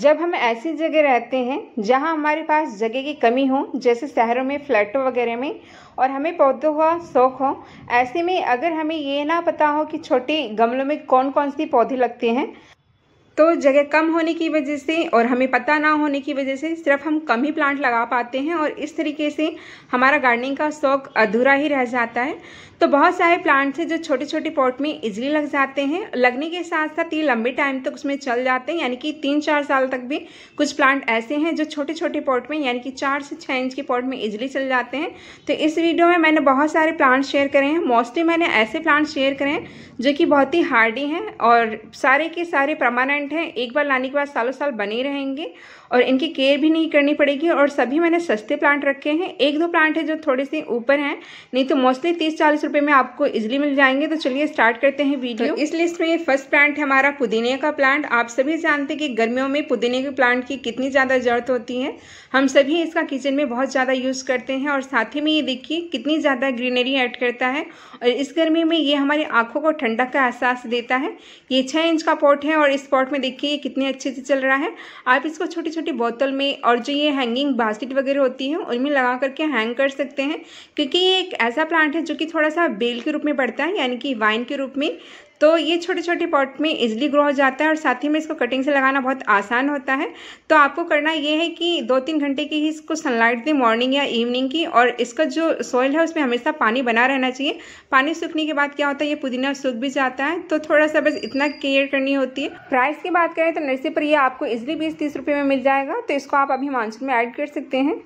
जब हम ऐसी जगह रहते हैं जहां हमारे पास जगह की कमी हो जैसे शहरों में फ्लैटों वगैरह में और हमें पौधों का शौक हो ऐसे में अगर हमें ये ना पता हो कि छोटे गमलों में कौन कौन सी पौधे लगते हैं तो जगह कम होने की वजह से और हमें पता ना होने की वजह से सिर्फ हम कम ही प्लांट लगा पाते हैं और इस तरीके से हमारा गार्डनिंग का शौक अधूरा ही रह जाता है तो बहुत सारे प्लांट्स हैं जो छोटे छोटे पॉट में इजली लग जाते हैं लगने के साथ साथ ये लंबे टाइम तक उसमें चल जाते हैं यानी कि तीन चार साल तक भी कुछ प्लांट ऐसे हैं जो छोटे छोटे पॉट में यानी कि चार से छः इंच के पॉट में इजली चल जाते हैं तो इस वीडियो में मैंने बहुत सारे प्लांट शेयर करे हैं मोस्टली मैंने ऐसे प्लांट शेयर करे हैं जो कि बहुत ही हार्डी हैं और सारे के सारे परमानेंट प्लांट हैं एक बार लाने के बाद सालों साल बने रहेंगे और इनकी केयर भी नहीं करनी पड़ेगी और सभी मैंने सस्ते प्लांट रखे हैं एक दो प्लांट है जो थोड़े से ऊपर हैं नहीं तो मोस्टली तीस चालीस रुपये में आपको इजिली मिल जाएंगे तो चलिए स्टार्ट करते हैं वीडियो तो इस लिस्ट में फर्स्ट प्लांट है हमारा पुदीने का प्लांट आप सभी जानते हैं कि गर्मियों में पुदीने के प्लांट की कितनी ज़्यादा जरूरत होती है हम सभी इसका किचन में बहुत ज़्यादा यूज़ करते हैं और साथ ही में ये देखिए कितनी ज़्यादा ग्रीनरी ऐड करता है और इस गर्मी में ये हमारी आंखों को ठंडक का एहसास देता है ये छः इंच का पॉट है और इस पॉट में देखिए कितने अच्छे से चल रहा है आप इसको छोटी छोटी बोतल में और जो ये हैंगिंग बास्केट वगैरह होती है उनमें लगा करके हैंग कर सकते हैं क्योंकि ये एक ऐसा प्लांट है जो कि थोड़ा सा बेल के रूप में बढ़ता है यानी कि वाइन के रूप में तो ये छोटे छोटे पॉट में इजली ग्रो हो जाता है और साथ ही में इसको कटिंग से लगाना बहुत आसान होता है तो आपको करना ये है कि दो तीन घंटे की ही इसको सनलाइट दें मॉर्निंग या इवनिंग की और इसका जो सॉइल है उसमें हमेशा पानी बना रहना चाहिए पानी सूखने के बाद क्या होता है ये पुदीना सूख भी जाता है तो थोड़ा सा बस इतना केयर करनी होती है प्राइस की बात करें तो नर्सरी पर यह आपको इजली बीस तीस रुपये में मिल जाएगा तो इसको आप अभी मानसून में ऐड कर सकते हैं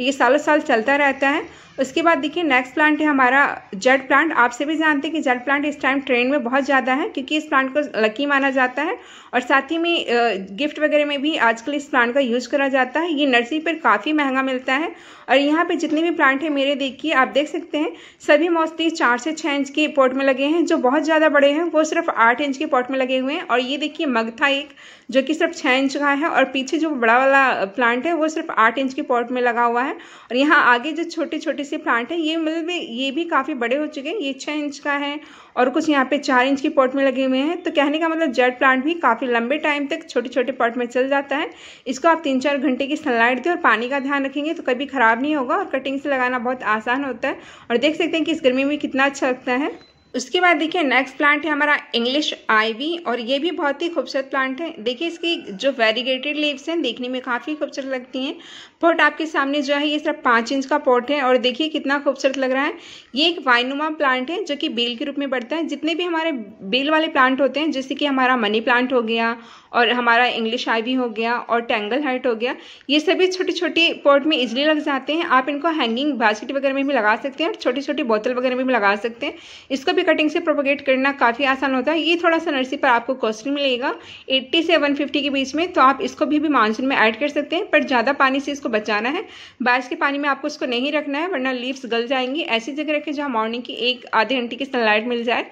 ये सालों साल चलता रहता है उसके बाद देखिए नेक्स्ट प्लांट है हमारा जेड प्लांट आप सभी जानते हैं कि जेड प्लांट इस टाइम ट्रेंड में बहुत ज़्यादा है क्योंकि इस प्लांट को लकी माना जाता है और साथ ही में गिफ्ट वगैरह में भी आजकल इस प्लांट का यूज़ करा जाता है ये नर्सरी पर काफ़ी महंगा मिलता है और यहाँ पे जितने भी प्लांट हैं मेरे देखिए आप देख सकते हैं सभी मोस्टली चार से छः इंच के पॉट में लगे हैं जो बहुत ज़्यादा बड़े हैं वो सिर्फ आठ इंच के पॉट में लगे हुए हैं और ये देखिए मग था एक जो कि सिर्फ छः इंच का है और पीछे जो बड़ा वाला प्लांट है वो सिर्फ आठ इंच के पॉट में लगा हुआ है है और यहाँ आगे जो छोटे छोटे से प्लांट है ये मतलब ये भी काफ़ी बड़े हो चुके हैं ये छः इंच का है और कुछ यहाँ पे चार इंच की पॉट में लगे हुए हैं तो कहने का मतलब जेड प्लांट भी काफ़ी लंबे टाइम तक छोटे छोटे पॉट में चल जाता है इसको आप तीन चार घंटे की सनलाइट दें और पानी का ध्यान रखेंगे तो कभी ख़राब नहीं होगा और कटिंग से लगाना बहुत आसान होता है और देख सकते हैं कि इस गर्मी में कितना अच्छा लगता है उसके बाद देखिए नेक्स्ट प्लांट है हमारा इंग्लिश आईवी और ये भी बहुत ही खूबसूरत प्लांट है देखिए इसकी जो वेरीगेटेड लीव्स हैं देखने में काफ़ी खूबसूरत लगती हैं पॉट आपके सामने जो है ये सिर्फ पाँच इंच का पॉट है और देखिए कितना खूबसूरत लग रहा है ये एक वाइनुमा प्लांट है जो कि बेल के रूप में बढ़ता है जितने भी हमारे बेल वाले प्लांट होते हैं जैसे कि हमारा मनी प्लांट हो गया और हमारा इंग्लिश आईवी हो गया और टेंगल हाइट हो गया ये सभी छोटे छोटे पॉट में इजली लग जाते हैं आप इनको हैंगिंग बास्केट वगैरह में भी लगा सकते हैं और छोटी छोटी बोतल वगैरह में भी लगा सकते हैं इसको भी कटिंग से प्रोपोगेट करना काफ़ी आसान होता है ये थोड़ा सा नर्सी पर आपको कॉस्टली मिलेगा 80 से 150 के बीच में तो आप इसको भी, भी मानसून में ऐड कर सकते हैं पर ज़्यादा पानी से इसको बचाना है बारिश के पानी में आपको इसको नहीं रखना है वरना लीव्स गल जाएंगी ऐसी जगह रखें जहाँ मॉर्निंग की एक आधे घंटे की सनलाइट मिल जाए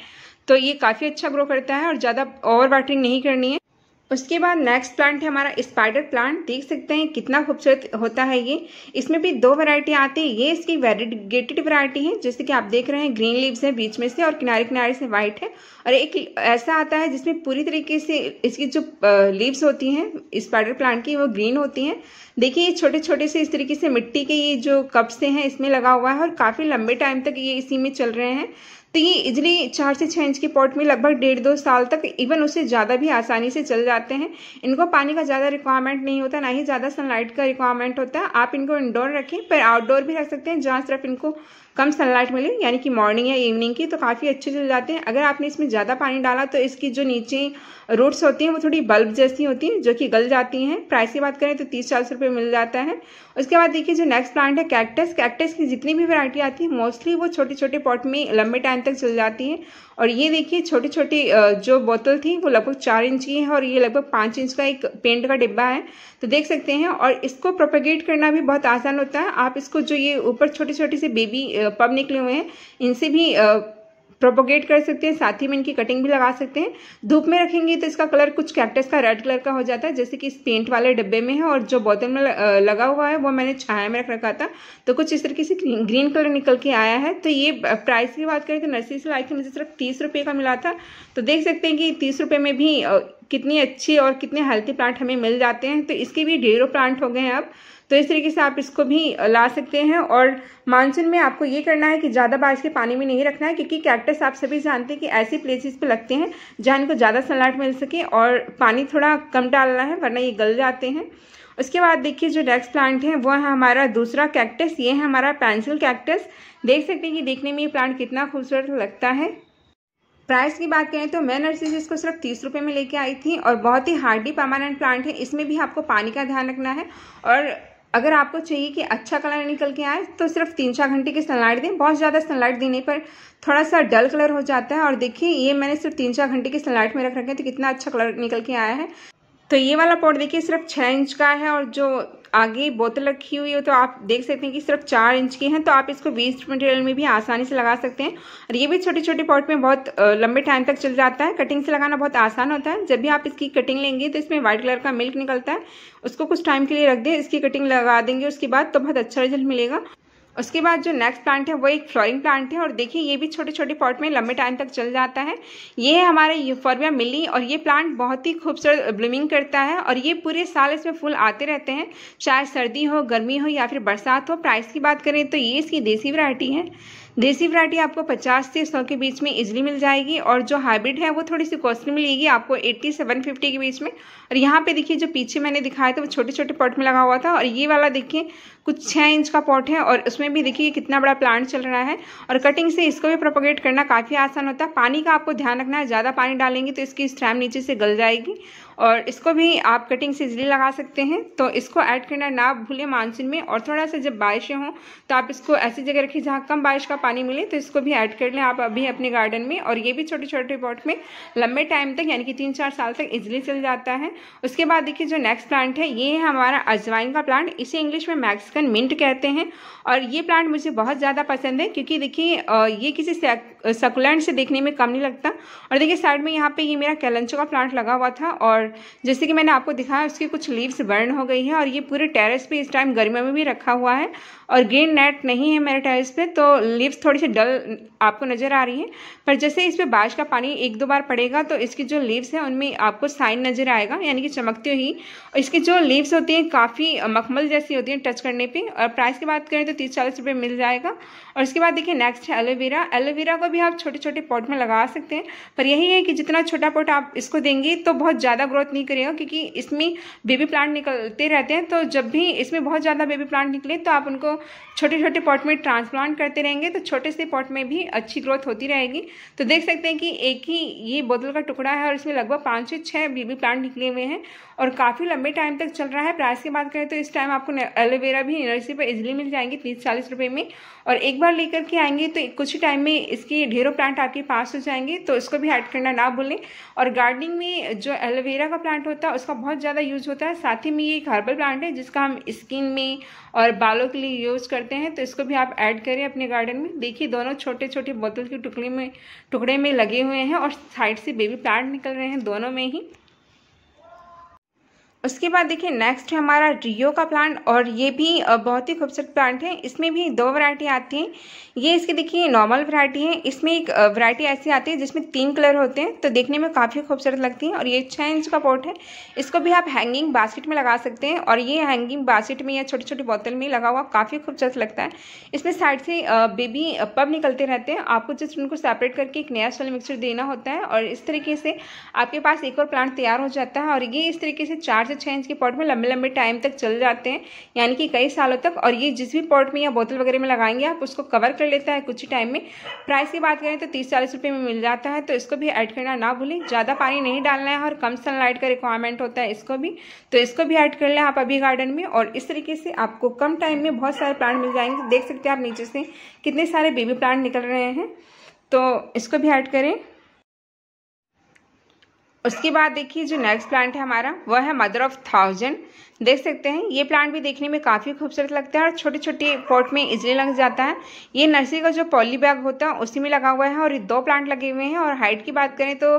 तो ये काफ़ी अच्छा ग्रो करता है और ज़्यादा ओवर वाटरिंग नहीं करनी है उसके बाद नेक्स्ट प्लांट है हमारा स्पाइडर प्लांट देख सकते हैं कितना खूबसूरत होता है ये इसमें भी दो वैरायटी आती है ये इसकी वेरिगेटेड वैरायटी है जैसे कि आप देख रहे हैं ग्रीन लीव्स हैं बीच में से और किनारे किनारे से वाइट है और एक ऐसा आता है जिसमें पूरी तरीके से इसकी जो लीव्स होती हैं स्पाइडर प्लांट की वो ग्रीन होती हैं देखिए ये छोटे छोटे से इस तरीके से मिट्टी के ये जो कप्स हैं इसमें लगा हुआ है और काफ़ी लंबे टाइम तक ये इसी में चल रहे हैं तो ये इजली चार से छः इंच के पॉट में लगभग डेढ़ दो साल तक इवन उससे ज़्यादा भी आसानी से चल जाते हैं इनको पानी का ज़्यादा रिक्वायरमेंट नहीं होता ना ही ज़्यादा सनलाइट का रिक्वायरमेंट होता है आप इनको इंडोर रखें पर आउटडोर भी रख सकते हैं जहाँ सिर्फ इनको कम सनलाइट मिले यानी कि मॉर्निंग या इवनिंग की तो काफ़ी अच्छे चल जाते हैं अगर आपने इसमें ज़्यादा पानी डाला तो इसकी जो नीचे रूट्स होती हैं वो थोड़ी बल्ब जैसी होती हैं जो कि गल जाती हैं प्राइस की बात करें तो तीस चालीस रुपये मिल जाता है उसके बाद देखिए जो नेक्स्ट प्लांट है कैक्टस कैक्टस की जितनी भी वैरायटी आती है मोस्टली वो छोटे छोटे पॉट में लंबे टाइम तक चल जाती है और ये देखिए छोटी छोटी जो बोतल थी वो लगभग चार इंच की है और ये लगभग पाँच इंच का एक पेंट का डिब्बा है तो देख सकते हैं और इसको प्रोपेगेट करना भी बहुत आसान होता है आप इसको जो ये ऊपर छोटी छोटी से बेबी पब निकले हुए हैं इनसे भी प्रोपोगेट कर सकते हैं साथ ही में इनकी कटिंग भी लगा सकते हैं धूप में रखेंगे तो इसका कलर कुछ कैक्टस का रेड कलर का हो जाता है जैसे कि इस पेंट वाले डब्बे में है और जो बोतल में लगा हुआ है वो मैंने छाया में रख रखा था तो कुछ इस तरीके से ग्रीन कलर निकल के आया है तो ये प्राइस की बात करें तो नर्सरी से लाई थी मुझे सिर्फ तीस रुपये का मिला था तो देख सकते हैं कि तीस रुपये में भी कितनी अच्छी और कितने हेल्थी प्लांट हमें मिल जाते हैं तो इसके भी ढेरों प्लांट हो गए हैं अब तो इस तरीके से आप इसको भी ला सकते हैं और मानसून में आपको ये करना है कि ज़्यादा बारिश के पानी में नहीं रखना है क्योंकि कैक्टस आप सभी जानते हैं कि ऐसी प्लेसेस पे लगते हैं जहाँ इनको ज़्यादा सलाट मिल सके और पानी थोड़ा कम डालना है वरना ये गल जाते हैं उसके बाद देखिए जो डेक्स प्लांट है वो है हमारा दूसरा कैक्टस ये है हमारा पेंसिल कैक्टस देख सकते हैं कि देखने में ये प्लांट कितना खूबसूरत लगता है प्राइस की बात करें तो मैं नर्सरी से इसको सिर्फ तीस रुपये में लेके आई थी और बहुत ही हार्डली परमानेंट प्लांट है इसमें भी आपको पानी का ध्यान रखना है और अगर आपको चाहिए कि अच्छा कलर निकल के आए तो सिर्फ तीन चार घंटे की सनलाइट दें बहुत ज़्यादा सनलाइट देने पर थोड़ा सा डल कलर हो जाता है और देखिए ये मैंने सिर्फ तीन चार घंटे की सनलाइट में रख रखे हैं तो कितना अच्छा कलर निकल के आया है तो ये वाला पॉट देखिए सिर्फ छः इंच का है और जो आगे बोतल रखी हुई हो तो आप देख सकते हैं कि सिर्फ चार इंच की हैं तो आप इसको वेस्ट मटेरियल में भी आसानी से लगा सकते हैं और ये भी छोटे छोटे पॉट में बहुत लंबे टाइम तक चल जाता है कटिंग से लगाना बहुत आसान होता है जब भी आप इसकी कटिंग लेंगे तो इसमें व्हाइट कलर का मिल्क निकलता है उसको कुछ टाइम के लिए रख दें इसकी कटिंग लगा देंगे उसके बाद तो बहुत अच्छा रिजल्ट मिलेगा उसके बाद जो नेक्स्ट प्लांट है वो एक फ्लोरिंग प्लांट है और देखिए ये भी छोटे छोटे पॉट में लंबे टाइम तक चल जाता है ये है हमारे यूफोरबिया मिली और ये प्लांट बहुत ही खूबसूरत ब्लूमिंग करता है और ये पूरे साल इसमें फूल आते रहते हैं चाहे सर्दी हो गर्मी हो या फिर बरसात हो प्राइस की बात करें तो ये इसकी देसी वरायटी है देसी वरायटी आपको 50 से 100 के बीच में इजिली मिल जाएगी और जो हाइब्रिड है वो थोड़ी सी कॉस्टली मिलेगी आपको 80 से 150 के बीच में और यहाँ पे देखिए जो पीछे मैंने दिखाया था वो छोटे छोटे पॉट में लगा हुआ था और ये वाला देखिए कुछ छः इंच का पॉट है और उसमें भी देखिए कितना बड़ा प्लांट चल रहा है और कटिंग से इसको भी प्रोपोगेट करना काफ़ी आसान होता है पानी का आपको ध्यान रखना है ज़्यादा पानी डालेंगे तो इसकी स्ट्रैम नीचे से गल जाएगी और इसको भी आप कटिंग से इजली लगा सकते हैं तो इसको ऐड करना ना भूलें मानसून में और थोड़ा सा जब बारिशें हों तो आप इसको ऐसी जगह रखिए जहाँ कम बारिश का पानी मिले तो इसको भी ऐड कर लें आप अभी अपने गार्डन में और ये भी छोटे छोटे पॉट में लंबे टाइम तक यानी कि तीन चार साल तक इजली चल जाता है उसके बाद देखिए जो नेक्स्ट प्लांट है ये है हमारा अजवाइन का प्लांट इसे इंग्लिश में मैक्स अमेरिकन मिंट कहते हैं और ये प्लांट मुझे बहुत ज़्यादा पसंद है क्योंकि देखिए ये किसी सकुलेंट से देखने में कम नहीं लगता और देखिए साइड में यहाँ पे ये मेरा कैलंचो का प्लांट लगा हुआ था और जैसे कि मैंने आपको दिखाया उसकी कुछ लीव्स बर्न हो गई है और ये पूरे टेरेस पे इस टाइम गर्मी में भी रखा हुआ है और ग्रीन नेट नहीं है मेरे टेरेस पे तो लीव्स थोड़ी सी डल आपको नज़र आ रही है पर जैसे इस पर बारिश का पानी एक दो बार पड़ेगा तो इसकी जो लीव्स है उनमें आपको साइन नज़र आएगा यानी कि चमकती हुई इसकी जो लीव्स होती हैं काफ़ी मखमल जैसी होती हैं टच करने पर और प्राइस की बात करें तो तीस चालीस रुपये मिल जाएगा और इसके बाद देखिए नेक्स्ट है एलोवेरा एलोवेरा को भी आप छोटे छोटे पॉट में लगा सकते हैं पर यही है कि जितना छोटा पॉट आप इसको देंगे तो बहुत ज़्यादा ग्रोथ नहीं करेगा क्योंकि इसमें बेबी प्लांट निकलते रहते हैं तो जब भी इसमें बहुत ज़्यादा बेबी प्लांट निकले तो आप उनको छोटे छोटे पॉट में ट्रांसप्लांट करते रहेंगे तो छोटे से पॉट में भी अच्छी ग्रोथ होती रहेगी तो देख सकते हैं कि एक ही ये बोतल का टुकड़ा है और इसमें लगभग पाँच से छः बेबी प्लांट निकले हुए हैं और काफ़ी लंबे टाइम तक चल रहा है प्राइस की बात करें तो इस टाइम आपको एलोवेरा भी नर्सरी पर इजिली मिल जाएंगी तीस चालीस रुपये में और एक बार लेकर के आएंगे तो कुछ ही टाइम में इसकी ये ढेरों प्लांट आपके पास हो जाएंगे तो इसको भी ऐड करना ना भूलें और गार्डनिंग में जो एलोवेरा का प्लांट होता है उसका बहुत ज़्यादा यूज होता है साथ ही में ये एक हर्बल प्लांट है जिसका हम स्किन में और बालों के लिए यूज़ करते हैं तो इसको भी आप ऐड करें अपने गार्डन में देखिए दोनों छोटे छोटे बोतल के टुकड़े में टुकड़े में लगे हुए हैं और साइड से बेबी प्लांट निकल रहे हैं दोनों में ही उसके बाद देखिए नेक्स्ट है हमारा रियो का प्लांट और ये भी बहुत ही खूबसूरत प्लांट है इसमें भी दो वरायटी आती हैं ये इसकी देखिए नॉर्मल वरायटी है इसमें एक वरायटी ऐसी आती है जिसमें तीन कलर होते हैं तो देखने में काफ़ी खूबसूरत लगती है और ये छः इंच का पॉट है इसको भी आप हैंगिंग बास्केट में लगा सकते हैं और ये हैंगिंग बास्केट में या छोटी छोटी बोतल में लगा हुआ काफ़ी खूबसूरत लगता है इसमें साइड से बेबी पब निकलते रहते हैं आपको जस्ट उनको सेपरेट करके एक नया सोल मिक्सचर देना होता है और इस तरीके से आपके पास एक और प्लांट तैयार हो जाता है और ये इस तरीके से चार से छः इंच के पॉट में लंबे लंबे टाइम तक चल जाते हैं यानी कि कई सालों तक और ये जिस भी पॉट में या बोतल वगैरह में लगाएंगे आप उसको कवर कर लेता है कुछ ही टाइम में प्राइस की बात करें तो तीस चालीस रुपये में मिल जाता है तो इसको भी ऐड करना ना भूलें ज़्यादा पानी नहीं डालना है और कम सनलाइट का रिक्वायरमेंट होता है इसको भी तो इसको भी ऐड कर लें आप अभी गार्डन में और इस तरीके से आपको कम टाइम में बहुत सारे प्लांट मिल जाएंगे देख सकते हैं आप नीचे से कितने सारे बेबी प्लांट निकल रहे हैं तो इसको भी ऐड करें उसके बाद देखिए जो नेक्स्ट प्लांट है हमारा वह है मदर ऑफ थाउजेंड देख सकते हैं ये प्लांट भी देखने में काफ़ी खूबसूरत लगता है और छोटे छोटे पॉट में इजली लग जाता है ये नर्सरी का जो पॉली बैग होता है उसी में लगा हुआ है और ये दो प्लांट लगे हुए हैं और हाइट की बात करें तो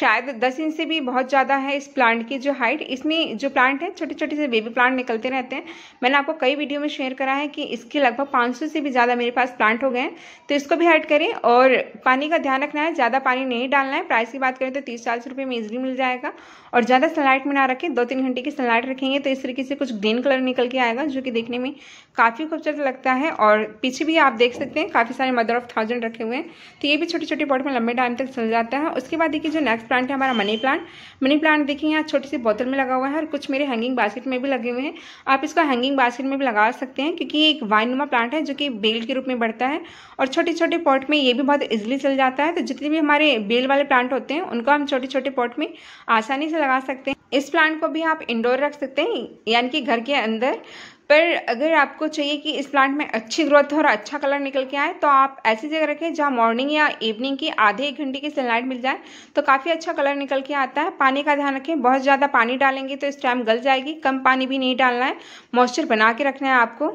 शायद दस इंच से भी बहुत ज़्यादा है इस प्लांट की जो हाइट इसमें जो प्लांट है छोटे छोटे से बेबी प्लांट निकलते रहते हैं मैंने आपको कई वीडियो में शेयर करा है कि इसके लगभग पाँच से भी ज़्यादा मेरे पास प्लांट हो गए हैं तो इसको भी हाइट करें और पानी का ध्यान रखना है ज़्यादा पानी नहीं डालना है प्राइस की बात करें तो तीस चालीस रुपये में भी मिल जाएगा और ज़्यादा सनलाइट में ना रखें दो तीन घंटे की सनलाइट रखेंगे तो इस तरीके से कुछ ग्रीन कलर निकल के आएगा जो कि देखने में काफ़ी खूबसूरत लगता है और पीछे भी आप देख सकते हैं काफ़ी सारे मदर ऑफ थाउजेंड रखे हुए हैं तो ये भी छोटे छोटे पॉट में लंबे टाइम तक चल जाता है उसके बाद देखिए जो नेक्स्ट प्लांट है हमारा मनी प्लांट मनी प्लांट देखिए यहाँ छोटी सी बोतल में लगा हुआ है और कुछ मेरे हैंगिंग बास्केट में भी लगे हुए हैं आप इसको हैंगिंग बास्केट में भी लगा सकते हैं क्योंकि ये एक वाइनुमा प्लांट है जो कि बेल के रूप में बढ़ता है और छोटे छोटे पॉट में ये भी बहुत ईजिली चल जाता है तो जितने भी हमारे बेल वाले प्लांट होते हैं उनको हम छोटे छोटे पॉट में आसानी से लगा सकते हैं इस प्लांट को भी आप इंडोर रख सकते हैं यानी कि घर के अंदर पर अगर आपको चाहिए कि इस प्लांट में अच्छी ग्रोथ हो और अच्छा कलर निकल के आए तो आप ऐसी जगह रखें जहाँ मॉर्निंग या इवनिंग की आधे एक घंटे की सनलाइट मिल जाए तो काफ़ी अच्छा कलर निकल के आता है पानी का ध्यान रखें बहुत ज़्यादा पानी डालेंगे तो इस टाइम गल जाएगी कम पानी भी नहीं डालना है मॉइस्चर बना के रखना है आपको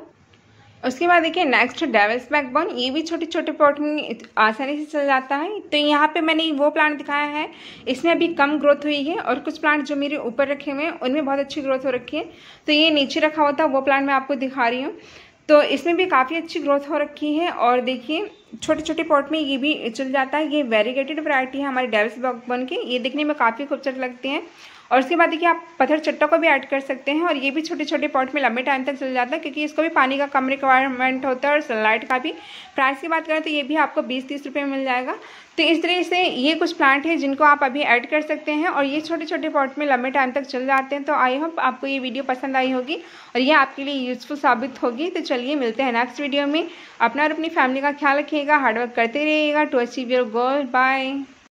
उसके बाद देखिए नेक्स्ट डेवल्स बैकबोन ये भी छोटे छोटे पॉट में आसानी से चल जाता है तो यहाँ पे मैंने वो प्लांट दिखाया है इसमें अभी कम ग्रोथ हुई है और कुछ प्लांट जो मेरे ऊपर रखे हुए हैं उनमें बहुत अच्छी ग्रोथ हो रखी है तो ये नीचे रखा हुआ था वो प्लांट मैं आपको दिखा रही हूँ तो इसमें भी काफ़ी अच्छी ग्रोथ हो रखी है और देखिए छोटे छोटे पॉट में ये भी चल जाता है ये वेरीगेटेड वरायटी है हमारे डेवल्स बैकबोन की ये देखने में काफ़ी खूबसूरत लगती हैं और उसके बाद देखिए आप पत्थर चट्टा को भी ऐड कर सकते हैं और ये भी छोटे छोटे पॉट में लंबे टाइम तक चल जाता है क्योंकि इसको भी पानी का कम रिक्वायरमेंट होता है और सनलाइट का भी प्राइस की बात करें तो ये भी आपको बीस तीस रुपये में मिल जाएगा तो इस तरह से ये कुछ प्लांट है जिनको आप अभी ऐड कर सकते हैं और ये छोटे छोटे पॉट में लंबे टाइम तक चल जाते हैं तो आई होप आपको ये वीडियो पसंद आई होगी और ये आपके लिए यूजफुल साबित होगी तो चलिए मिलते हैं नेक्स्ट वीडियो में अपना और अपनी फैमिली का ख्याल रखिएगा हार्डवर्क करते रहिएगा to achieve your goal bye